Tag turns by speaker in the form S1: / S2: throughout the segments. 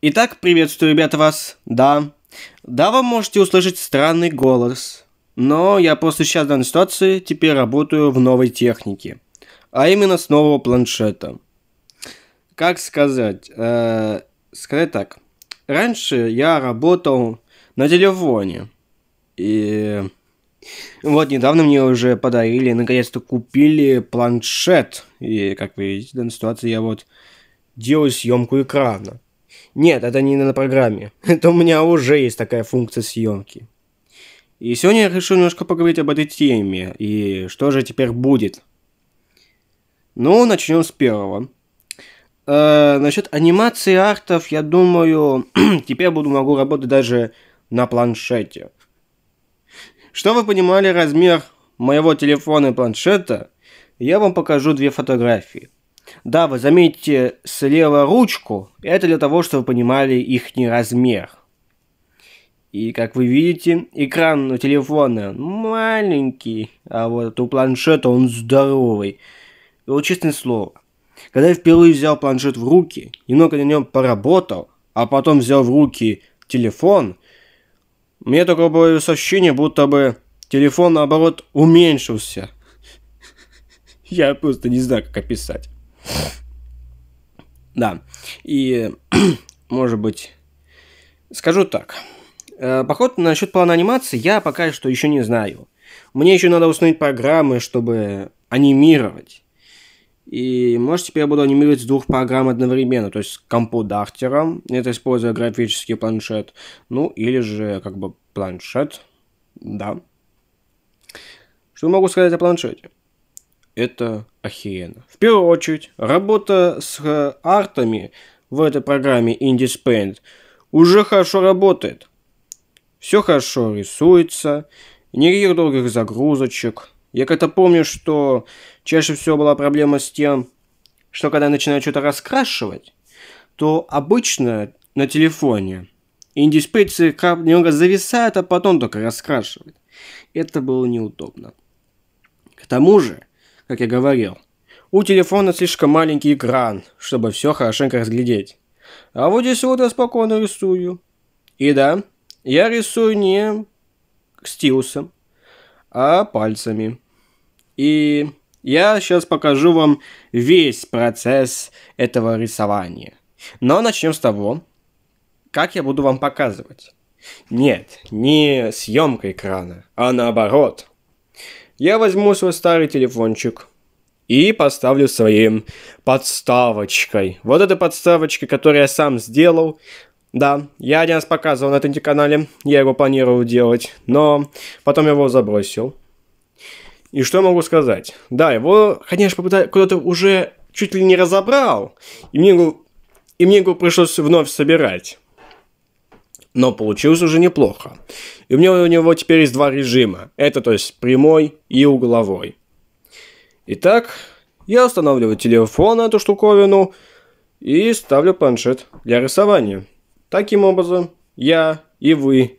S1: Итак, приветствую, ребята, вас. Да. Да, вы можете услышать странный голос. Но я просто сейчас в данной ситуации теперь работаю в новой технике. А именно с нового планшета. Как сказать? Э, сказать так. Раньше я работал на телефоне. И вот недавно мне уже подарили, наконец-то купили планшет. И, как вы видите, в данной ситуации я вот делаю съемку экрана. Нет, это не на программе. Это у меня уже есть такая функция съемки. И сегодня я решил немножко поговорить об этой теме. И что же теперь будет? Ну, начнем с первого. Э, насчет анимации артов, я думаю, теперь буду могу работать даже на планшете. Что вы понимали размер моего телефона и планшета, я вам покажу две фотографии – да, вы заметите слева ручку. Это для того, чтобы вы понимали их размер. И как вы видите, экран у телефона маленький, а вот у планшета он здоровый. И вот честное слово, когда я впервые взял планшет в руки, немного на нем поработал, а потом взял в руки телефон, мне такое было ощущение, будто бы телефон, наоборот, уменьшился. Я просто не знаю, как описать. Да. И, может быть, скажу так. Э, поход насчет плана анимации я пока что еще не знаю. Мне еще надо установить программы, чтобы анимировать. И, может, теперь я буду анимировать с двух программ одновременно, то есть с компудактера, это используя графический планшет, ну, или же, как бы, планшет, да. Что могу сказать о планшете? это охеренно. В первую очередь, работа с э, артами в этой программе IndieSpaint уже хорошо работает. Все хорошо рисуется, никаких долгих загрузочек. Я как-то помню, что чаще всего была проблема с тем, что когда я начинаю что-то раскрашивать, то обычно на телефоне индиспейцы немного зависают, а потом только раскрашивают. Это было неудобно. К тому же, как я говорил. У телефона слишком маленький экран, чтобы все хорошенько разглядеть. А вот здесь вот я спокойно рисую. И да, я рисую не стилусом, а пальцами. И я сейчас покажу вам весь процесс этого рисования. Но начнем с того, как я буду вам показывать. Нет, не съемка экрана, а наоборот – я возьму свой старый телефончик и поставлю своим подставочкой. Вот эта подставочка, которую я сам сделал. Да, я один раз показывал на этом канале, я его планировал делать, но потом его забросил. И что могу сказать? Да, его, конечно, попытали, кто-то уже чуть ли не разобрал, и мне, и мне его пришлось вновь собирать но получилось уже неплохо. И у меня у него теперь есть два режима. Это то есть прямой и угловой. Итак, я устанавливаю телефон на эту штуковину и ставлю планшет для рисования. Таким образом, я и вы,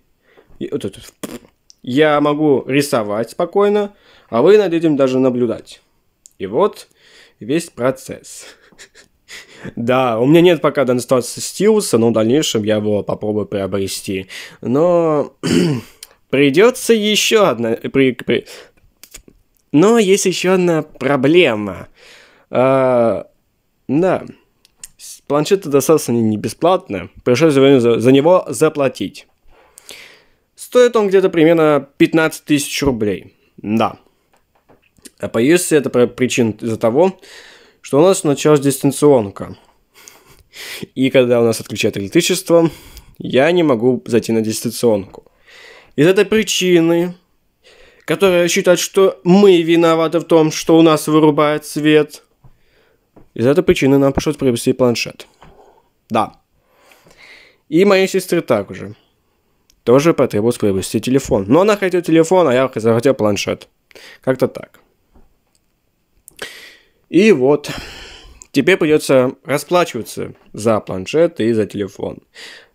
S1: я могу рисовать спокойно, а вы над этим даже наблюдать. И вот весь процесс. Да, у меня нет пока Донстатса стилуса, но в дальнейшем я его попробую приобрести. Но придется еще одна... При, при... Но есть еще одна проблема. А, да, планшеты достаточно не бесплатно, пришлось за, него заплатить. Стоит он где-то примерно 15 тысяч рублей. Да. А появился это причин из-за того, что у нас началась дистанционка. И когда у нас отключают электричество, я не могу зайти на дистанционку. Из этой причины, которая считает, что мы виноваты в том, что у нас вырубает свет, из этой причины нам пришлось приобрести планшет. Да. И моей сестре также. Тоже потребовалось приобрести телефон. Но она хотела телефон, а я захотел планшет. Как-то так. И вот, тебе придется расплачиваться за планшет и за телефон.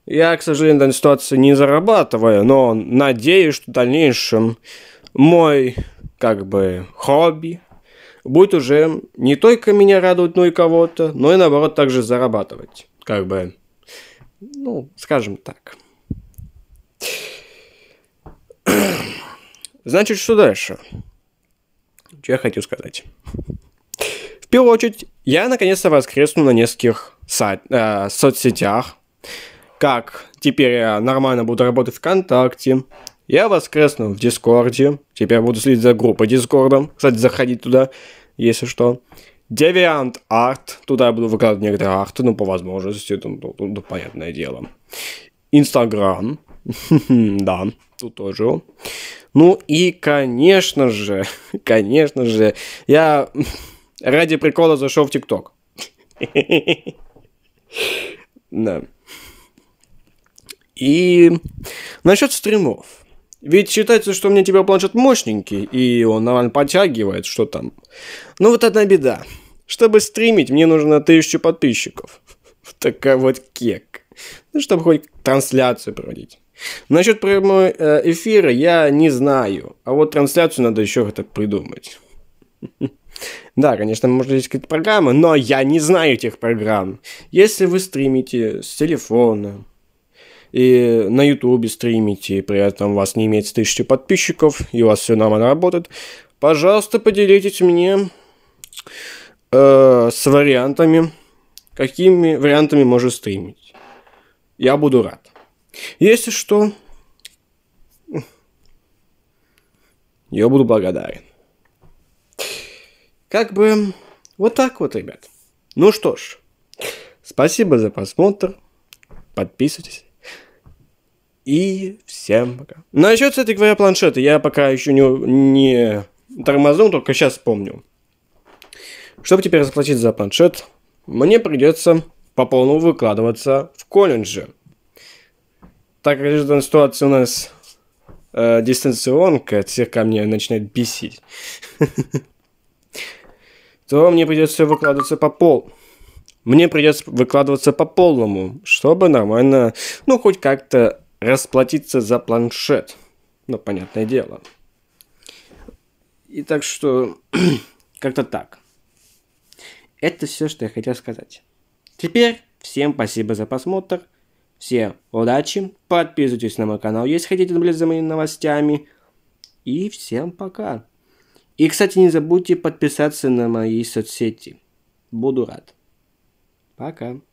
S1: Я, к сожалению, в данной ситуации не зарабатываю, но надеюсь, что в дальнейшем мой, как бы, хобби будет уже не только меня радовать, но и кого-то, но и наоборот также зарабатывать. Как бы, ну, скажем так. Значит, что дальше? Что я хочу сказать? В первую очередь, я наконец-то воскресну на нескольких сайт, э, соцсетях. Как теперь я э, нормально буду работать в ВКонтакте, я воскресну в Дискорде. Теперь буду следить за группой Дискорда. Кстати, заходить туда, если что. Deviant Art. Туда я буду выкладывать некоторые арты, ну, по возможности, ну, ну, ну, ну понятное дело. Инстаграм. да, тут тоже. Ну и, конечно же, конечно же, я Ради прикола зашел в ТикТок. Да. И насчет стримов. Ведь считается, что у меня тебя планшет мощненький, и он нормально подтягивает, что там. Но ну, вот одна беда. Чтобы стримить, мне нужно тысячу подписчиков. Такая вот кек. Ну, чтобы хоть трансляцию проводить. Насчет прямого э, эфира я не знаю, а вот трансляцию надо еще как-то придумать. Да, конечно, можно есть какие-то программы, но я не знаю этих программ. Если вы стримите с телефона, и на ютубе стримите, и при этом у вас не имеется тысячи подписчиков, и у вас все нормально работает, пожалуйста, поделитесь мне э, с вариантами, какими вариантами можно стримить. Я буду рад. Если что, я буду благодарен. Как бы вот так вот, ребят. Ну что ж, спасибо за просмотр. Подписывайтесь. И всем пока. Насчет, ну, кстати говоря, планшета. Я пока еще не, не тормознул, только сейчас вспомню. Чтобы теперь заплатить за планшет, мне придется по полному выкладываться в колледже. Так как эта ситуация у нас э, дистанционка, всех ко мне начинает бесить. то мне придется выкладываться по пол. Мне придется выкладываться по полному, чтобы нормально, ну, хоть как-то расплатиться за планшет. Ну, понятное дело. И так что, как-то так. Это все, что я хотел сказать. Теперь всем спасибо за просмотр. Всем удачи. Подписывайтесь на мой канал, если хотите наблюдать за моими новостями. И всем пока. И, кстати, не забудьте подписаться на мои соцсети. Буду рад. Пока.